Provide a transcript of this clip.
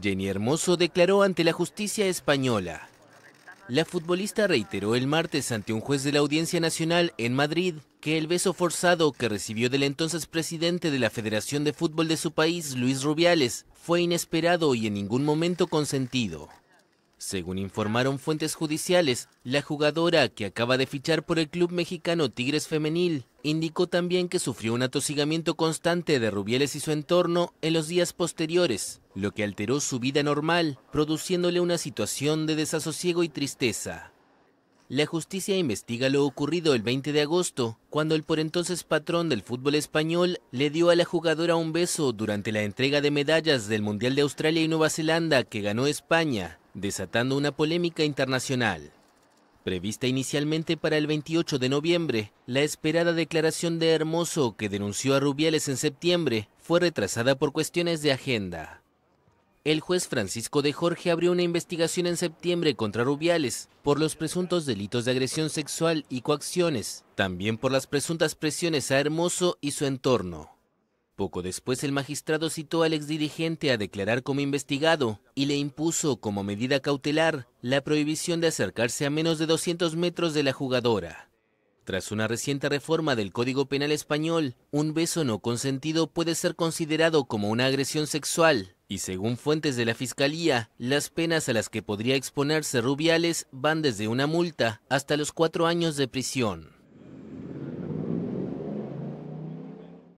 Jenny Hermoso declaró ante la justicia española. La futbolista reiteró el martes ante un juez de la Audiencia Nacional en Madrid que el beso forzado que recibió del entonces presidente de la Federación de Fútbol de su país, Luis Rubiales, fue inesperado y en ningún momento consentido. Según informaron fuentes judiciales, la jugadora, que acaba de fichar por el club mexicano Tigres Femenil, indicó también que sufrió un atosigamiento constante de Rubieles y su entorno en los días posteriores, lo que alteró su vida normal, produciéndole una situación de desasosiego y tristeza. La justicia investiga lo ocurrido el 20 de agosto, cuando el por entonces patrón del fútbol español le dio a la jugadora un beso durante la entrega de medallas del Mundial de Australia y Nueva Zelanda que ganó España desatando una polémica internacional. Prevista inicialmente para el 28 de noviembre, la esperada declaración de Hermoso, que denunció a Rubiales en septiembre, fue retrasada por cuestiones de agenda. El juez Francisco de Jorge abrió una investigación en septiembre contra Rubiales por los presuntos delitos de agresión sexual y coacciones, también por las presuntas presiones a Hermoso y su entorno. Poco después el magistrado citó al exdirigente a declarar como investigado y le impuso como medida cautelar la prohibición de acercarse a menos de 200 metros de la jugadora. Tras una reciente reforma del Código Penal español, un beso no consentido puede ser considerado como una agresión sexual y según fuentes de la Fiscalía, las penas a las que podría exponerse Rubiales van desde una multa hasta los cuatro años de prisión.